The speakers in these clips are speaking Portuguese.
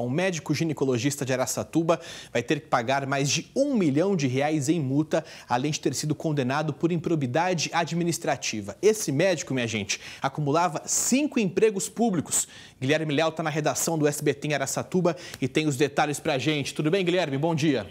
Um médico ginecologista de Araçatuba vai ter que pagar mais de um milhão de reais em multa, além de ter sido condenado por improbidade administrativa. Esse médico, minha gente, acumulava cinco empregos públicos. Guilherme Leal está na redação do SBT em Araçatuba e tem os detalhes para a gente. Tudo bem, Guilherme? Bom dia.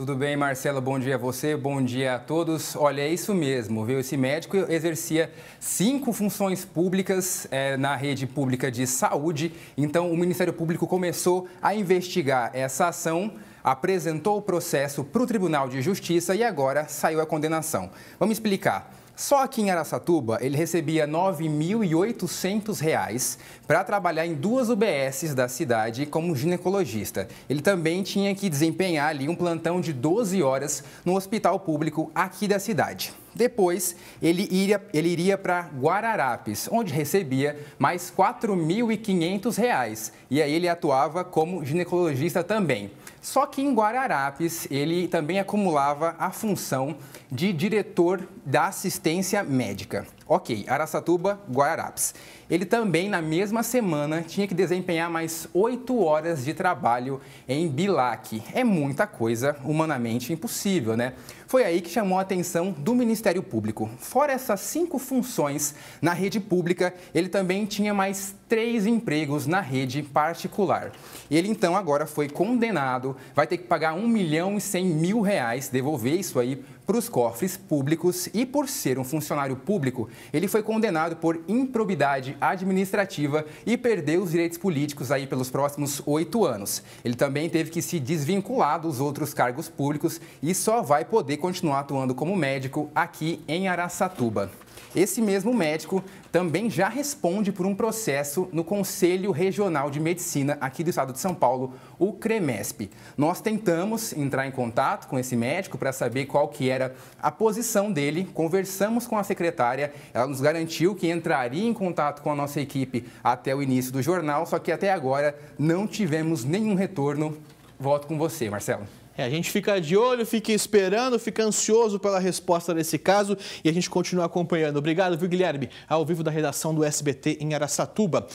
Tudo bem, Marcelo? Bom dia a você, bom dia a todos. Olha, é isso mesmo, viu? Esse médico exercia cinco funções públicas é, na rede pública de saúde, então o Ministério Público começou a investigar essa ação apresentou o processo para o Tribunal de Justiça e agora saiu a condenação. Vamos explicar. Só aqui em Araçatuba, ele recebia R$ 9.800 para trabalhar em duas UBSs da cidade como ginecologista. Ele também tinha que desempenhar ali um plantão de 12 horas no hospital público aqui da cidade. Depois, ele iria, ele iria para Guararapes, onde recebia mais R$ 4.500 e aí ele atuava como ginecologista também. Só que em Guararapes, ele também acumulava a função de diretor da assistência médica. Ok, Araçatuba, Guararapes. Ele também, na mesma semana, tinha que desempenhar mais oito horas de trabalho em Bilac. É muita coisa humanamente impossível, né? Foi aí que chamou a atenção do Ministério Público. Fora essas cinco funções na rede pública, ele também tinha mais três empregos na rede particular. Ele então agora foi condenado, vai ter que pagar um milhão e cem mil reais, devolver isso aí para os cofres públicos e, por ser um funcionário público, ele foi condenado por improbidade administrativa e perdeu os direitos políticos aí pelos próximos oito anos. Ele também teve que se desvincular dos outros cargos públicos e só vai poder continuar atuando como médico aqui em Araçatuba. Esse mesmo médico também já responde por um processo no Conselho Regional de Medicina aqui do estado de São Paulo, o CREMESP. Nós tentamos entrar em contato com esse médico para saber qual que era a posição dele, conversamos com a secretária, ela nos garantiu que entraria em contato com a nossa equipe até o início do jornal, só que até agora não tivemos nenhum retorno. Volto com você, Marcelo. É, a gente fica de olho, fica esperando, fica ansioso pela resposta desse caso e a gente continua acompanhando. Obrigado, viu, Guilherme? Ao vivo da redação do SBT em Araçatuba.